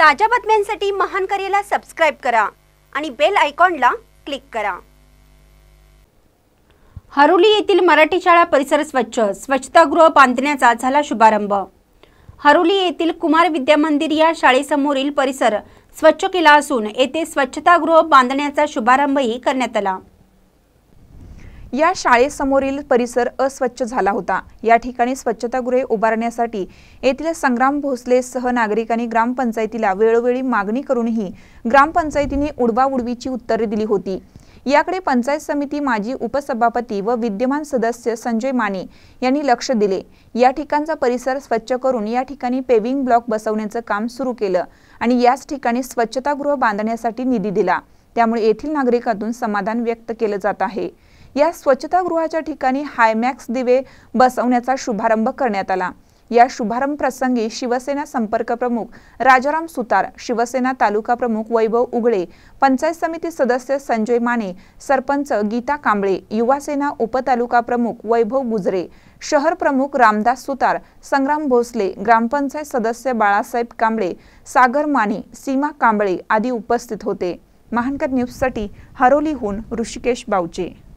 ताज्या बातम्यांसाठी महान करेला सबस्क्राइब करा आणि बेल आयकॉनला क्लिक करा हरुली येथील मराठी शाळा परिसर स्वच्छ स्वच्छतागृह बांधण्याचा झाला शुभारंभ हरुली येथील कुमार विद्या मंदिर या शाळेसमोरील परिसर स्वच्छ केला असून येथे स्वच्छतागृह बांधण्याचा शुभारंभही करण्यात आला या शाळेसमोरील परिसर अस्वच्छ झाला होता या ठिकाणी स्वच्छतागृहे उभारण्यासाठी येथील संग्राम भोसले सह नागरिकांनी ग्रामपंचायतीला वेळोवेळी मागणी करूनही ग्रामपंचायतीने उडवाउडवीची उत्तरे दिली होती याकडे पंचायत समिती माजी उपसभापती व विद्यमान सदस्य संजय माने यांनी लक्ष दिले या ठिकाणचा परिसर स्वच्छ करून या ठिकाणी पेविंग ब्लॉक बसवण्याचं काम सुरू केलं आणि याच ठिकाणी स्वच्छतागृह बांधण्यासाठी निधी दिला त्यामुळे येथील नागरिकातून समाधान व्यक्त केलं जात आहे या स्वच्छतागृहाच्या ठिकाणी हायमॅक्स दिवे बसवण्याचा शुभारंभ करण्यात आला या शुभारंभ प्रसंगी शिवसेना संपर्क प्रमुख राजाराम सुतार शिवसेना तालुका प्रमुख वैभव उगळे पंचायत समिती सदस्य संजय माने सरपंच गीता कांबळे युवासेना उपतालुका प्रमुख वैभव गुजरे शहर प्रमुख रामदास सुतार संग्राम भोसले ग्रामपंचायत सदस्य बाळासाहेब कांबळे सागर माने सीमा कांबळे आदी उपस्थित होते महानकर न्यूजसाठी हरोलीहून ऋषिकेश बावचे